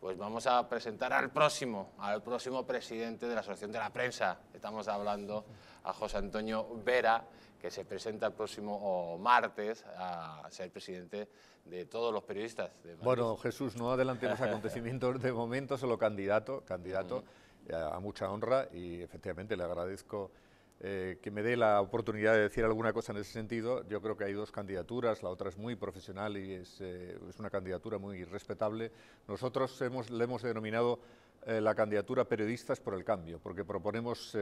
Pues vamos a presentar al próximo, al próximo presidente de la Asociación de la Prensa. Estamos hablando a José Antonio Vera, que se presenta el próximo martes a ser presidente de todos los periodistas. De bueno, Jesús, no adelantemos acontecimientos de momento, solo candidato, candidato eh, a mucha honra y efectivamente le agradezco eh, que me dé la oportunidad de decir alguna cosa en ese sentido. Yo creo que hay dos candidaturas, la otra es muy profesional y es, eh, una candidatura muy respetable. Nosotros hemos, le hemos denominado eh, la candidatura Periodistas por el Cambio, porque proponemos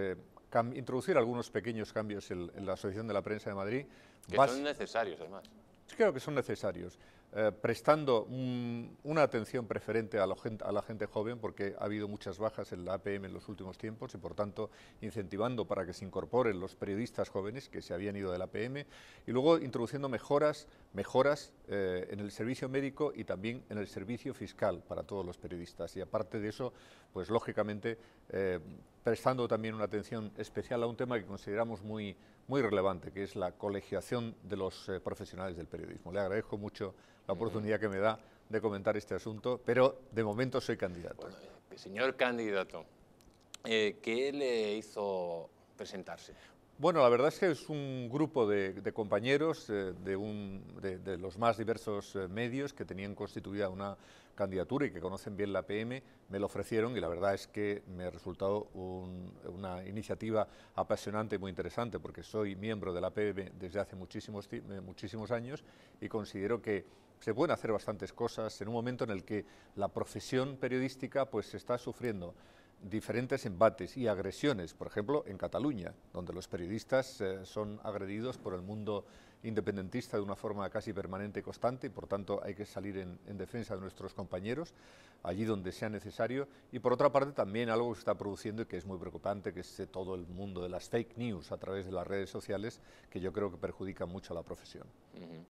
introducir algunos pequeños cambios en, la Asociación de la Prensa de Madrid. Que son necesarios, además creo que son necesarios, eh, prestando una atención preferente a la, gente, a la, gente, joven, porque ha habido muchas bajas en la APM en los últimos tiempos y, por tanto, incentivando para que se incorporen los periodistas jóvenes que se habían ido de la APM y luego introduciendo mejoras, mejoras eh, en el servicio médico y también en el servicio fiscal para todos los periodistas. Y aparte de eso, pues lógicamente... Eh, prestando también una atención especial a un tema que consideramos muy, muy relevante, que es la colegiación de los eh, profesionales del periodismo. Le agradezco mucho la oportunidad que me da de comentar este asunto, pero de momento soy candidato. Eh, señor candidato, eh, ¿qué le hizo presentarse? Bueno, la verdad es que es un grupo de, compañeros eh, de, los más diversos eh, medios que tenían constituida una candidatura y que conocen bien la PM, me lo ofrecieron y la verdad es que me ha resultado una iniciativa apasionante y muy interesante porque soy miembro de la PM desde hace muchísimos, eh, muchísimos años y considero que se pueden hacer bastantes cosas en un momento en el que la profesión periodística pues está sufriendo diferentes embates y agresiones, por ejemplo, en Cataluña, donde los periodistas eh, son agredidos por el mundo independentista de una forma casi permanente y constante, y por tanto hay que salir en, defensa de nuestros compañeros, allí donde sea necesario, y por otra parte también algo que se está produciendo y que es muy preocupante, que es todo el mundo de las fake news a través de las redes sociales, que yo creo que perjudica mucho a la profesión.